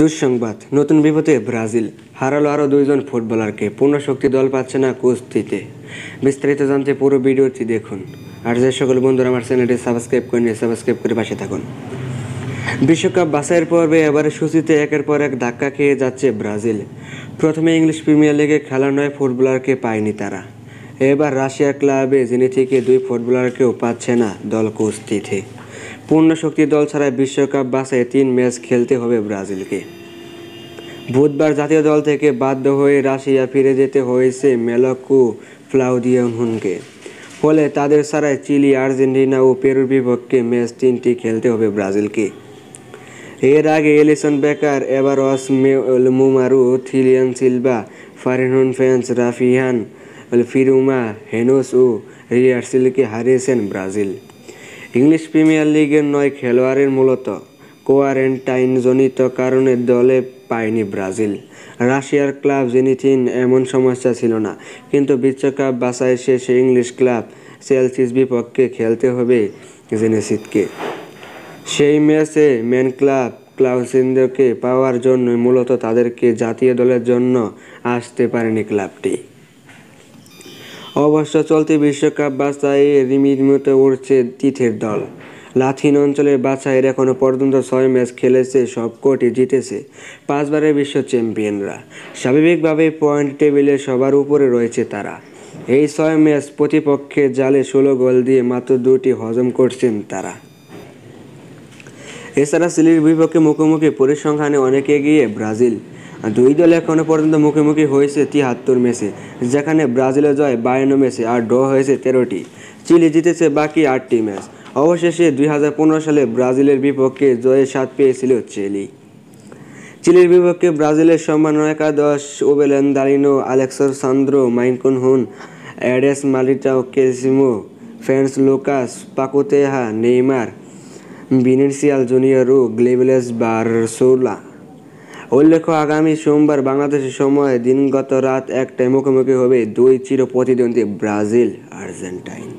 দুঃসংবাদ নতুন বিপদে ব্রাজিল হারালো আরও দুইজন ফুটবলারকে পূর্ণ শক্তি দল পাচ্ছে না কুস্তিতে বিস্তারিত জানতে পুরো ভিডিওটি দেখুন আর যে সকল বন্ধুরা আমার চ্যানেলটি সাবস্ক্রাইব করে নিয়ে সাবস্ক্রাইব করে পাশে থাকুন বিশ্বকাপ বাছাইয়ের পর্বে এবারে সূচিতে একের পর এক ধাক্কা খেয়ে যাচ্ছে ব্রাজিল প্রথমে ইংলিশ প্রিমিয়ার লিগে খেলা নয় ফুটবলারকে পায়নি তারা এবার রাশিয়ার ক্লাবে যিনি থেকে দুই ফুটবলারকেও পাচ্ছে না দল কুস্তিতে পূর্ণ শক্তি দল ছাড়া বিশ্বকাপ বাসায় তিন ম্যাচ খেলতে হবে ব্রাজিলকে বুধবার জাতীয় দল থেকে বাধ্য হয়ে রাশিয়া ফিরে যেতে হয়েছে মেলকু ফ্লাউদিয়নহুনকে ফলে তাদের ছাড়াই চিলি আর্জেন্টিনা ও পেরুর বিপক্ষে ম্যাচ তিনটি খেলতে হবে ব্রাজিলকে এর আগে এলিসন বেকার এবারস মুমারু থিলিয়ান সিলভা ফারিনহন ফ্যান্স রাফিহান ফিরুমা হেনোস ও রিয়ার্সিলকে হারিয়েছেন ব্রাজিল ইংলিশ প্রিমিয়ার লিগের নয় খেলোয়াড়ের মূলত কোয়ারেন্টাইনজনিত কারণে দলে পায়নি ব্রাজিল রাশিয়ার ক্লাব জেনিথিন এমন সমস্যা ছিল না কিন্তু বিশ্বকাপ বাসায় শেষে ইংলিশ ক্লাব সেলসিস বিপক্ষে খেলতে হবে জেনেসিদকে সেই ম্যাচে ম্যান ক্লাব ক্লাউসিন্দকে পাওয়ার জন্য মূলত তাদেরকে জাতীয় দলের জন্য আসতে পারেনি ক্লাবটি অবশ্য চলতি বিশ্বকাপ বাছাই রিমিট উঠছে তিথের দল লাথিন অঞ্চলের বাছাইয়ের এখনও পর্যন্ত ছয় ম্যাচ খেলেছে সব কোটি জিতেছে পাঁচবারের বিশ্ব চ্যাম্পিয়নরা স্বাভাবিকভাবে পয়েন্ট টেবিলে সবার উপরে রয়েছে তারা এই ছয় ম্যাচ প্রতিপক্ষে জালে ষোলো গোল দিয়ে মাত্র দুটি হজম করছেন তারা এছাড়া সিলির বিপক্ষে মুখোমুখি পরিসংখ্যানে অনেক এগিয়ে ব্রাজিল দুই দল এখনও পর্যন্ত মুখোমুখি হয়েছে তিয়াত্তর ম্যাচে যেখানে ব্রাজিলের জয় বায়ান্ন ম্যাচে আর ড্র হয়েছে তেরোটি চিলি জিতেছে বাকি আটটি ম্যাচ অবশেষে দুই সালে ব্রাজিলের বিপক্ষে জয়ের স্বাদ পেয়েছিল চিলি চিলির বিপক্ষে ব্রাজিলের সম্মান একাদশ ওবেলেন দারিনো আলেক্সর সান্দ্রো মাইনকুন হুন অ্যাডেস মালিটাও কেসিমো ফ্যান্স লোকাস পাকুতেহা নেইমার বিনেসিয়াল জুনিয়র ও গ্লেবলেস বারসোলা উল্লেখ্য আগামী সোমবার বাংলাদেশের সময় দিনগত রাত একটায় মুখোমুখি হবে দুই চির প্রতিদ্বন্দ্বী ব্রাজিল আর্জেন্টাইন